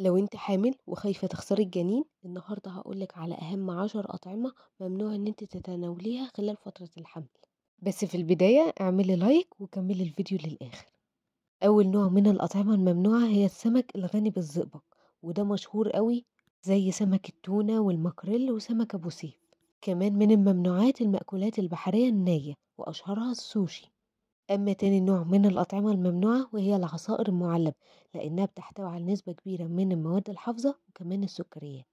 لو انت حامل وخايفة تخسري الجنين النهاردة هقولك على أهم عشر أطعمة ممنوع ان انت تتناوليها خلال فترة الحمل بس في البداية اعملي لايك وكملي الفيديو للآخر أول نوع من الأطعمة الممنوعة هي السمك الغني بالزئبق وده مشهور قوي زي سمك التونة والمكريل وسمك أبو سيف كمان من الممنوعات المأكولات البحرية النية وأشهرها السوشي أما تاني نوع من الأطعمة الممنوعة وهي العصائر المعلبة لأنها بتحتوي على نسبة كبيرة من المواد الحافظة وكمان السكريات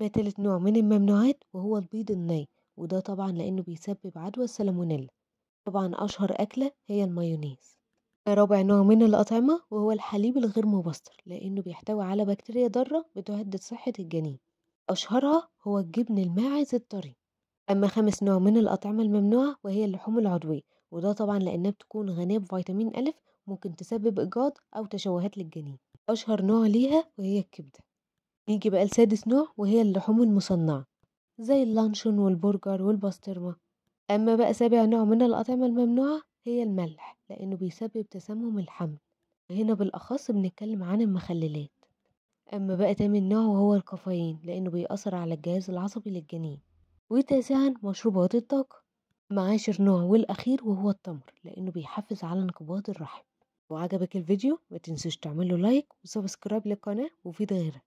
أما تالت نوع من الممنوعات وهو البيض الني وده طبعا لأنه بيسبب عدوى السلمونيلا طبعا أشهر أكلة هي المايونيز آه، رابع نوع من الأطعمة وهو الحليب الغير مبستر لأنه بيحتوي على بكتيريا ضارة بتهدد صحة الجنين أشهرها هو الجبن الماعز الطري أما خامس نوع من الأطعمة الممنوعة وهي اللحوم العضوية وده طبعا لأنها بتكون غنية بفيتامين أ ممكن تسبب اجهاض أو تشوهات للجنين أشهر نوع ليها وهي الكبدة نيجي بقى لسادس نوع وهي اللحوم المصنعة زي اللانشون والبرجر والباسترما أما بقى سابع نوع من الأطعمة الممنوعة هي الملح لأنه بيسبب تسمم الحمل هنا بالأخص بنتكلم عن المخللات أما بقى تامن نوع وهو الكافيين لأنه بيأثر على الجهاز العصبي للجنين وتاسعا مشروبات الطاقة معاشر نوع والأخير وهو التمر لأنه بيحفز على انقباض الرحم لو عجبك الفيديو ما تنسوش تعمله لايك وسبسكرايب للقناة وفيد غيرك